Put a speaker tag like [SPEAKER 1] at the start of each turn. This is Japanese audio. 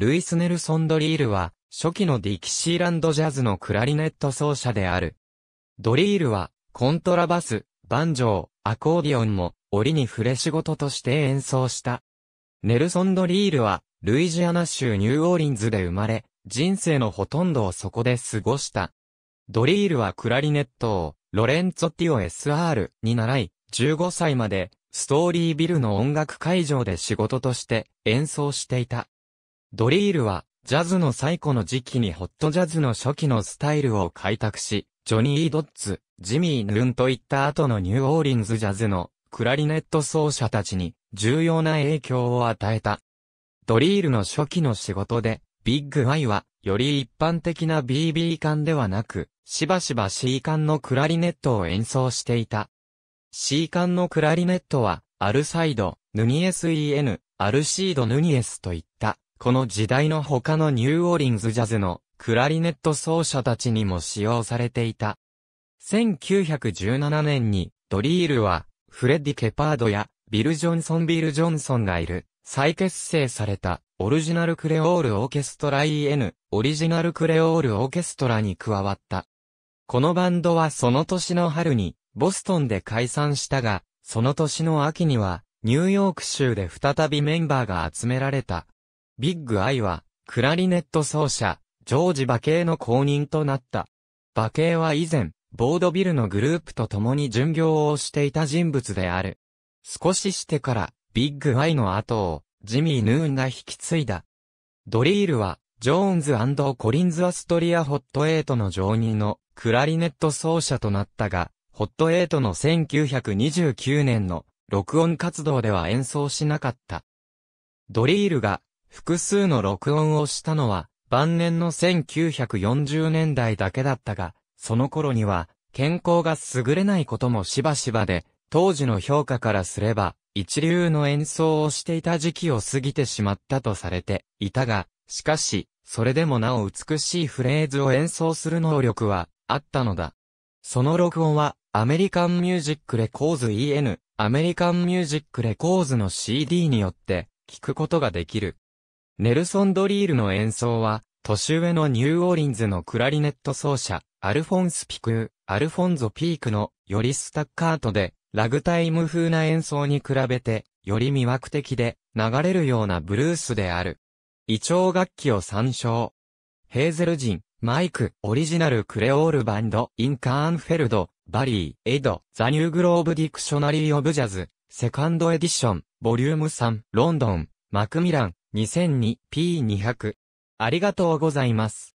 [SPEAKER 1] ルイス・ネルソン・ドリールは、初期のディキシーランドジャズのクラリネット奏者である。ドリールは、コントラバス、バンジョー、アコーディオンも、折に触れ仕事として演奏した。ネルソン・ドリールは、ルイジアナ州ニューオーリンズで生まれ、人生のほとんどをそこで過ごした。ドリールはクラリネットを、ロレンツォティオ SR に習い、15歳まで、ストーリービルの音楽会場で仕事として演奏していた。ドリールは、ジャズの最古の時期にホットジャズの初期のスタイルを開拓し、ジョニー・ドッツ、ジミー・ヌーンといった後のニューオーリンズジャズのクラリネット奏者たちに重要な影響を与えた。ドリールの初期の仕事で、ビッグ・アイは、より一般的な BB 管ではなく、しばしば C 管のクラリネットを演奏していた。C 管のクラリネットは、アルサイド、ヌニエス EN、アルシード・ヌニエスといったこの時代の他のニューオーリンズジャズのクラリネット奏者たちにも使用されていた。1917年にドリールはフレッディ・ケパードやビル・ジョンソン・ビル・ジョンソンがいる再結成されたオリジナルクレオールオーケストラ EN オリジナルクレオールオーケストラに加わった。このバンドはその年の春にボストンで解散したが、その年の秋にはニューヨーク州で再びメンバーが集められた。ビッグ・アイは、クラリネット奏者、ジョージ・バケーの公認となった。バケーは以前、ボードビルのグループと共に巡業をしていた人物である。少ししてから、ビッグ・アイの後を、ジミー・ヌーンが引き継いだ。ドリールは、ジョーンズコリンズ・アストリア・ホット・エイトの常任のクラリネット奏者となったが、ホット・エイトの1929年の録音活動では演奏しなかった。ドリールが複数の録音をしたのは、晩年の1940年代だけだったが、その頃には、健康が優れないこともしばしばで、当時の評価からすれば、一流の演奏をしていた時期を過ぎてしまったとされていたが、しかし、それでもなお美しいフレーズを演奏する能力はあったのだ。その録音は、アメリカンミュージックレコーズ EN、アメリカンミュージックレコーズの CD によって、聞くことができる。ネルソン・ドリールの演奏は、年上のニューオーリンズのクラリネット奏者、アルフォンス・ピクー、アルフォンゾ・ピークの、よりスタッカートで、ラグタイム風な演奏に比べて、より魅惑的で、流れるようなブルースである。胃腸楽器を参照。ヘーゼル人、マイク、オリジナルクレオールバンド、インカーンフェルド、バリー、エド、ザニューグローブディクショナリーオブジャズ、セカンドエディション、ボリューム3、ロンドン、マクミラン、2002P200。ありがとうございます。